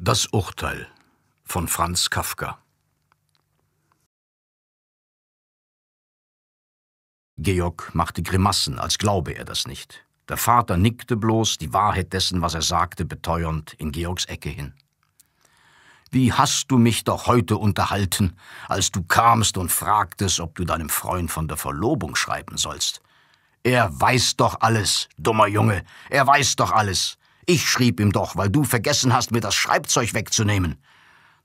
Das Urteil von Franz Kafka Georg machte Grimassen, als glaube er das nicht. Der Vater nickte bloß, die Wahrheit dessen, was er sagte, beteuernd in Georgs Ecke hin. Wie hast du mich doch heute unterhalten, als du kamst und fragtest, ob du deinem Freund von der Verlobung schreiben sollst. Er weiß doch alles, dummer Junge, er weiß doch alles. Ich schrieb ihm doch, weil du vergessen hast, mir das Schreibzeug wegzunehmen.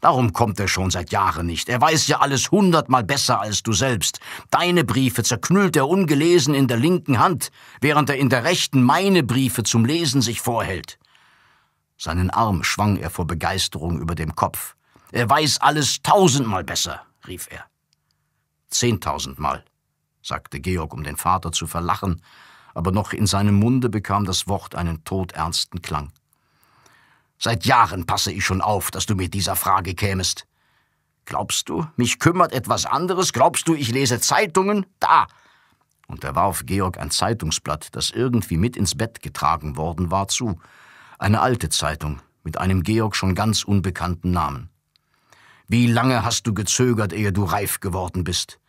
Darum kommt er schon seit Jahren nicht. Er weiß ja alles hundertmal besser als du selbst. Deine Briefe zerknüllt er ungelesen in der linken Hand, während er in der rechten meine Briefe zum Lesen sich vorhält. Seinen Arm schwang er vor Begeisterung über dem Kopf. Er weiß alles tausendmal besser, rief er. Zehntausendmal, sagte Georg, um den Vater zu verlachen, aber noch in seinem Munde bekam das Wort einen todernsten Klang. Seit Jahren passe ich schon auf, dass du mit dieser Frage kämest. Glaubst du, mich kümmert etwas anderes? Glaubst du, ich lese Zeitungen? Da! Und er warf Georg ein Zeitungsblatt, das irgendwie mit ins Bett getragen worden war, zu. Eine alte Zeitung mit einem Georg schon ganz unbekannten Namen. Wie lange hast du gezögert, ehe du reif geworden bist?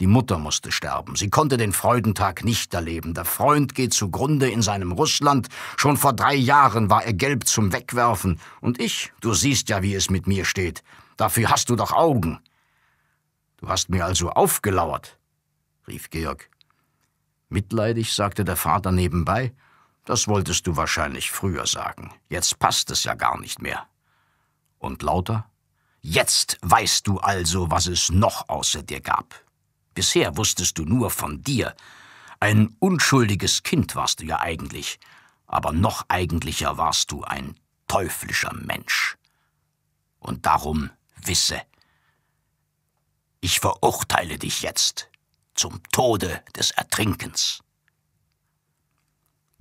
Die Mutter musste sterben. Sie konnte den Freudentag nicht erleben. Der Freund geht zugrunde in seinem Russland. Schon vor drei Jahren war er gelb zum Wegwerfen. Und ich, du siehst ja, wie es mit mir steht. Dafür hast du doch Augen. Du hast mir also aufgelauert, rief Georg. Mitleidig sagte der Vater nebenbei, das wolltest du wahrscheinlich früher sagen. Jetzt passt es ja gar nicht mehr. Und lauter? Jetzt weißt du also, was es noch außer dir gab. Bisher wusstest du nur von dir. Ein unschuldiges Kind warst du ja eigentlich, aber noch eigentlicher warst du ein teuflischer Mensch. Und darum wisse, ich verurteile dich jetzt zum Tode des Ertrinkens.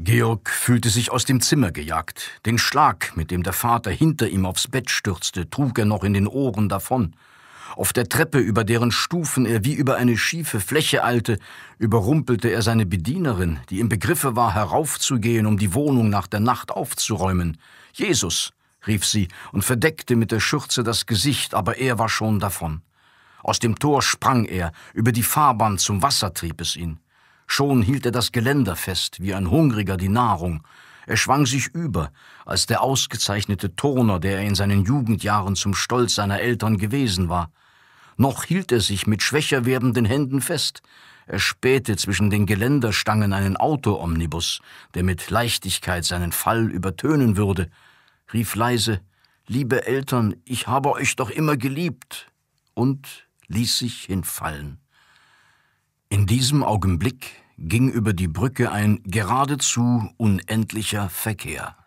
Georg fühlte sich aus dem Zimmer gejagt. Den Schlag, mit dem der Vater hinter ihm aufs Bett stürzte, trug er noch in den Ohren davon. Auf der Treppe, über deren Stufen er wie über eine schiefe Fläche eilte, überrumpelte er seine Bedienerin, die im Begriffe war, heraufzugehen, um die Wohnung nach der Nacht aufzuräumen. Jesus, rief sie und verdeckte mit der Schürze das Gesicht, aber er war schon davon. Aus dem Tor sprang er, über die Fahrbahn zum Wasser trieb es ihn. Schon hielt er das Geländer fest, wie ein Hungriger die Nahrung, er schwang sich über, als der ausgezeichnete Turner, der er in seinen Jugendjahren zum Stolz seiner Eltern gewesen war. Noch hielt er sich mit schwächer werdenden Händen fest. Er spähte zwischen den Geländerstangen einen Autoomnibus, der mit Leichtigkeit seinen Fall übertönen würde, rief leise, Liebe Eltern, ich habe euch doch immer geliebt, und ließ sich hinfallen. In diesem Augenblick ging über die Brücke ein geradezu unendlicher Verkehr.